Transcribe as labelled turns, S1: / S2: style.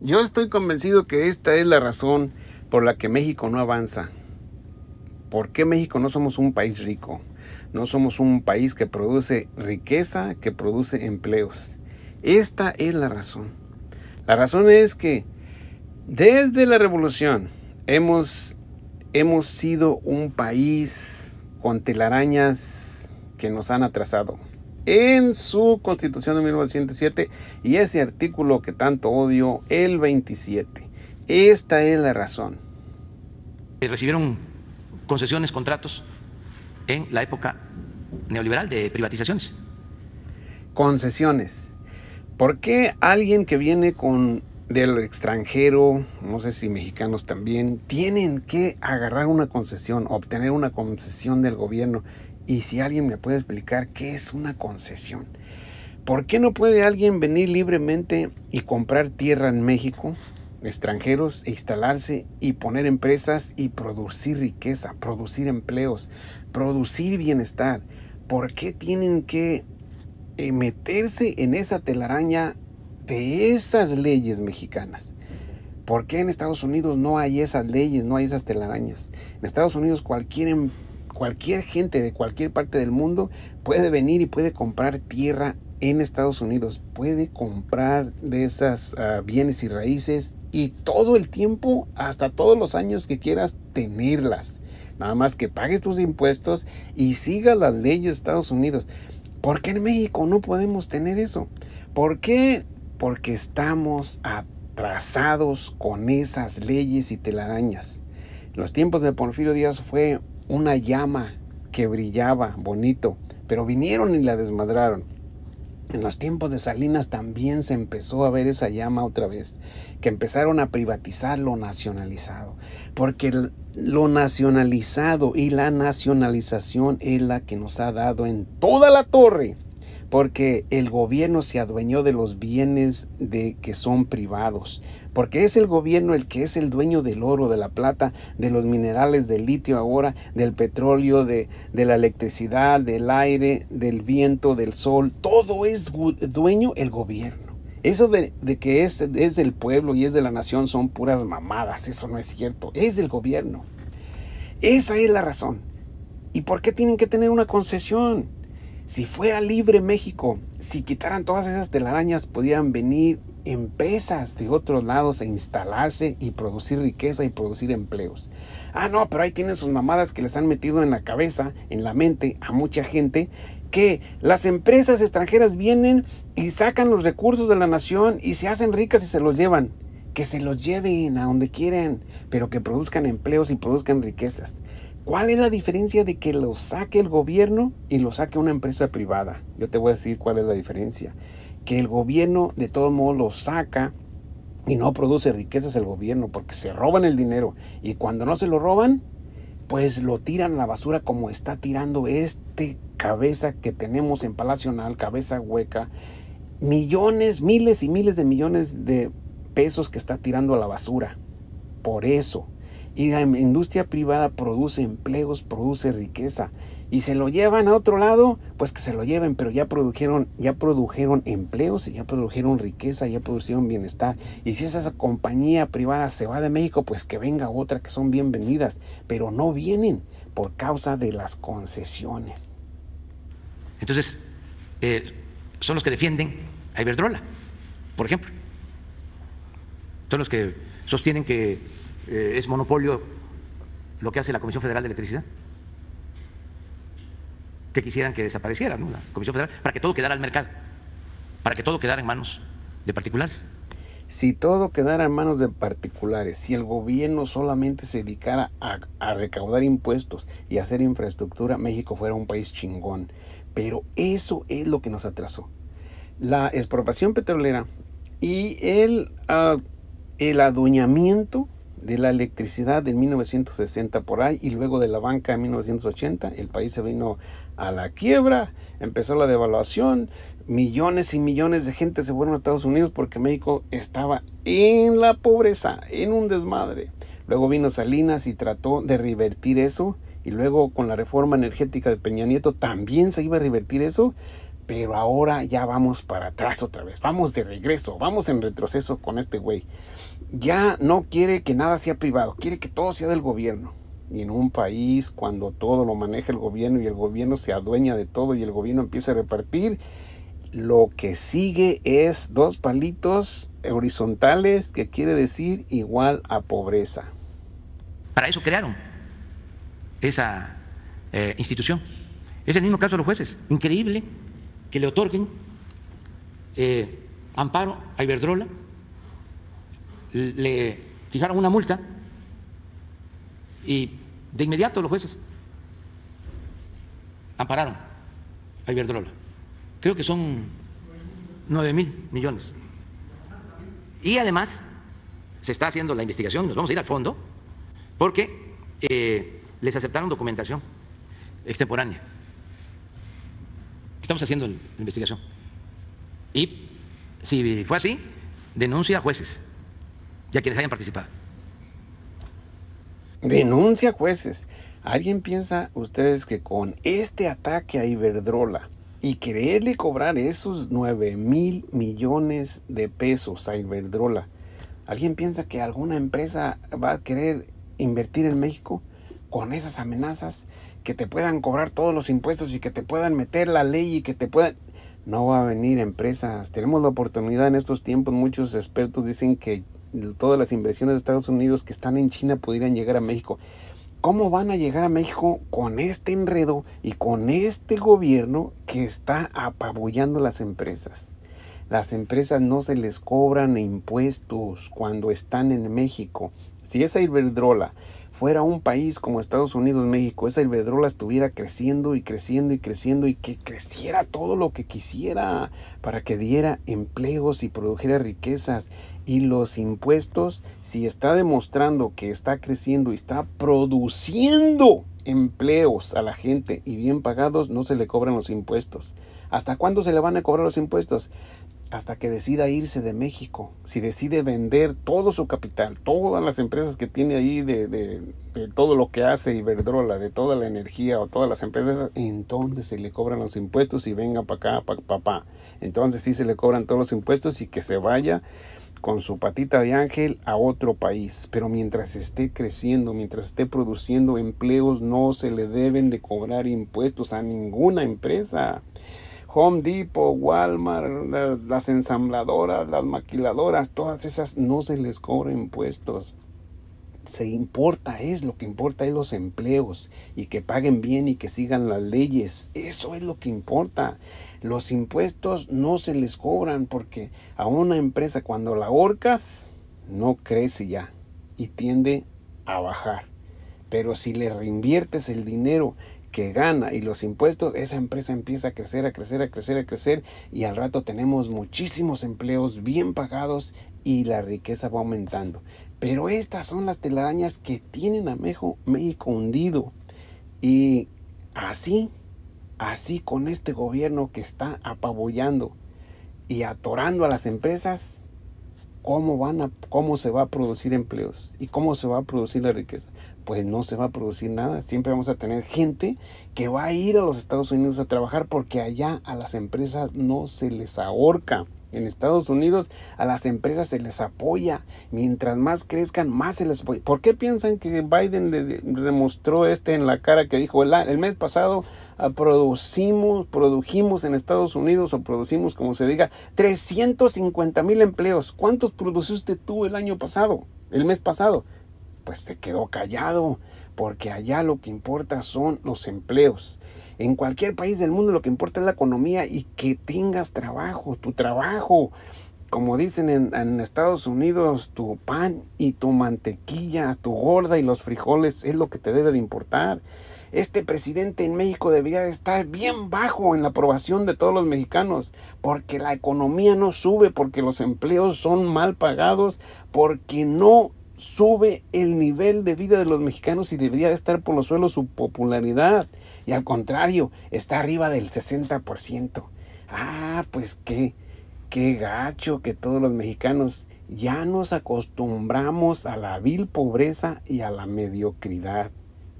S1: Yo estoy convencido que esta es la razón por la que México no avanza. ¿Por qué México no somos un país rico? No somos un país que produce riqueza, que produce empleos. Esta es la razón. La razón es que desde la revolución hemos, hemos sido un país con telarañas que nos han atrasado en su constitución de 1907 y ese artículo que tanto odio, el 27. Esta es la razón.
S2: Eh, recibieron concesiones, contratos en la época neoliberal de privatizaciones. Concesiones. ¿Por qué alguien
S1: que viene con del extranjero, no sé si mexicanos también, tienen que agarrar una concesión, obtener una concesión del gobierno y si alguien me puede explicar qué es una concesión. ¿Por qué no puede alguien venir libremente y comprar tierra en México, extranjeros, e instalarse y poner empresas y producir riqueza, producir empleos, producir bienestar? ¿Por qué tienen que eh, meterse en esa telaraña de esas leyes mexicanas? ¿Por qué en Estados Unidos no hay esas leyes, no hay esas telarañas? En Estados Unidos cualquier empresa cualquier gente de cualquier parte del mundo puede venir y puede comprar tierra en Estados Unidos. Puede comprar de esas ah, bienes y raíces y todo el tiempo, hasta todos los años que quieras tenerlas. Nada más que pagues tus impuestos y sigas las leyes de Estados Unidos. ¿Por qué en México no podemos tener eso? ¿Por qué? Porque estamos atrasados con esas leyes y telarañas. Los tiempos de Porfirio Díaz fue una llama que brillaba bonito, pero vinieron y la desmadraron. En los tiempos de Salinas también se empezó a ver esa llama otra vez, que empezaron a privatizar lo nacionalizado, porque lo nacionalizado y la nacionalización es la que nos ha dado en toda la torre porque el gobierno se adueñó de los bienes de que son privados, porque es el gobierno el que es el dueño del oro, de la plata, de los minerales, del litio ahora, del petróleo, de, la electricidad, del aire, del viento, del sol, todo es dueño el gobierno. Eso de, que es, es, del pueblo y es de la nación son puras mamadas, eso no es cierto, es del gobierno. Esa es la razón. ¿Y por qué tienen que tener una concesión? Si fuera libre México, si quitaran todas esas telarañas, pudieran venir empresas de otros lados e instalarse y producir riqueza y producir empleos. Ah, no, pero ahí tienen sus mamadas que les han metido en la cabeza, en la mente a mucha gente, que las empresas extranjeras vienen y sacan los recursos de la nación y se hacen ricas y se los llevan que se los lleven a donde quieran, pero que produzcan empleos y produzcan riquezas. ¿Cuál es la diferencia de que lo saque el gobierno y lo saque una empresa privada? Yo te voy a decir cuál es la diferencia. Que el gobierno de todos modos lo saca y no produce riquezas el gobierno porque se roban el dinero y cuando no se lo roban, pues lo tiran a la basura como está tirando este cabeza que tenemos en Palacional, cabeza hueca. Millones, miles y miles de millones de pesos que está tirando a la basura. Por eso. Y la industria privada produce empleos, produce riqueza. Y se lo llevan a otro lado, pues que se lo lleven, pero ya produjeron, ya produjeron empleos, ya produjeron riqueza, ya produjeron bienestar. Y si esa compañía privada se va de México, pues que venga otra que son bienvenidas, pero no vienen por causa de las concesiones.
S2: Entonces, eh, son los que defienden a Iberdrola, por ejemplo son los que sostienen que eh, es monopolio lo que hace la Comisión Federal de Electricidad, que quisieran que desapareciera ¿no? la Comisión Federal, para que todo quedara al mercado, para que todo quedara en manos de particulares.
S1: Si todo quedara en manos de particulares, si el gobierno solamente se dedicara a, recaudar impuestos y hacer infraestructura, México fuera un país chingón. Pero eso es lo que nos atrasó. La expropiación petrolera y el ah, el adueñamiento de la electricidad en 1960 por ahí y luego de la banca en 1980. El país se vino a la quiebra, empezó la devaluación, millones y millones de gente se fueron a Estados Unidos porque México estaba en la pobreza, en un desmadre. Luego vino Salinas y trató de revertir eso y luego con la reforma energética de Peña Nieto también se iba a revertir eso, pero ahora ya vamos para atrás otra vez. Vamos de regreso. Vamos en retroceso con este güey. Ya no quiere que nada sea privado. Quiere que todo sea del gobierno. Y en un país cuando todo lo maneja el gobierno y el gobierno se adueña de todo y el gobierno empieza a repartir, lo que sigue es dos palitos horizontales que quiere decir igual a pobreza.
S2: Para eso crearon esa eh, institución. Es el mismo caso de los jueces. Increíble que le otorguen eh, amparo a Iberdrola, le fijaron una multa y de inmediato los jueces ampararon a Iberdrola. Creo que son 9 mil millones. Y además se está haciendo la investigación, nos vamos a ir al fondo, porque eh, les aceptaron documentación extemporánea. Estamos haciendo la investigación. Y si fue así, denuncia a jueces y a quienes hayan participado. Denuncia a jueces.
S1: ¿Alguien piensa ustedes que con este ataque a Iberdrola y quererle cobrar esos 9 mil millones de pesos a Iberdrola, ¿alguien piensa que alguna empresa va a querer invertir en México con esas amenazas? que te puedan cobrar todos los impuestos y que te puedan meter la ley y que te puedan... No va a venir empresas. Tenemos la oportunidad en estos tiempos. Muchos expertos dicen que todas las inversiones de Estados Unidos que están en China pudieran llegar a México. ¿Cómo van a llegar a México con este enredo y con este gobierno que está apabullando las empresas? Las empresas no se les cobran impuestos cuando están en México. Si esa Iberdrola fuera un país como Estados Unidos, México, esa Iberdrola estuviera creciendo y creciendo y creciendo y que creciera todo lo que quisiera para que diera empleos y produjera riquezas. Y los impuestos, si está demostrando que está creciendo y está produciendo empleos a la gente y bien pagados, no se le cobran los impuestos. ¿Hasta cuándo se le van a cobrar los impuestos? hasta que decida irse de México, si decide vender todo su capital, todas las empresas que tiene ahí de, de, de, todo lo que hace Iberdrola, de toda la energía o todas las empresas, entonces se le cobran los impuestos y venga para acá, para papá. Entonces sí se le cobran todos los impuestos y que se vaya con su patita de ángel a otro país. Pero mientras esté creciendo, mientras esté produciendo empleos, no se le deben de cobrar impuestos a ninguna empresa. Home Depot, Walmart, las ensambladoras, las maquiladoras, todas esas no se les cobran impuestos. Se importa, es lo que importa, es los empleos y que paguen bien y que sigan las leyes. Eso es lo que importa. Los impuestos no se les cobran porque a una empresa cuando la ahorcas no crece ya y tiende a bajar. Pero si le reinviertes el dinero que gana y los impuestos, esa empresa empieza a crecer, a crecer, a crecer, a crecer y al rato tenemos muchísimos empleos bien pagados y la riqueza va aumentando. Pero estas son las telarañas que tienen a México, hundido. Y así, así con este gobierno que está apabullando y atorando a las empresas, cómo van a, cómo se va a producir empleos y cómo se va a producir la riqueza. Pues no se va a producir nada. Siempre vamos a tener gente que va a ir a los Estados Unidos a trabajar porque allá a las empresas no se les ahorca. En Estados Unidos a las empresas se les apoya. Mientras más crezcan, más se les apoya. ¿Por qué piensan que Biden le demostró este en la cara que dijo el, mes pasado ah, producimos, produjimos en Estados Unidos o producimos, como se diga, 350 mil empleos? ¿Cuántos produciste tú el año pasado? El mes pasado pues se quedó callado, porque allá lo que importa son los empleos. En cualquier país del mundo lo que importa es la economía y que tengas trabajo, tu trabajo. Como dicen en, Estados Unidos, tu pan y tu mantequilla, tu gorda y los frijoles es lo que te debe de importar. Este presidente en México debería estar bien bajo en la aprobación de todos los mexicanos, porque la economía no sube, porque los empleos son mal pagados, porque no sube el nivel de vida de los mexicanos y debería estar por los suelos su popularidad. Y al contrario, está arriba del 60%. Ah, pues qué, qué gacho que todos los mexicanos ya nos acostumbramos a la vil pobreza y a la mediocridad.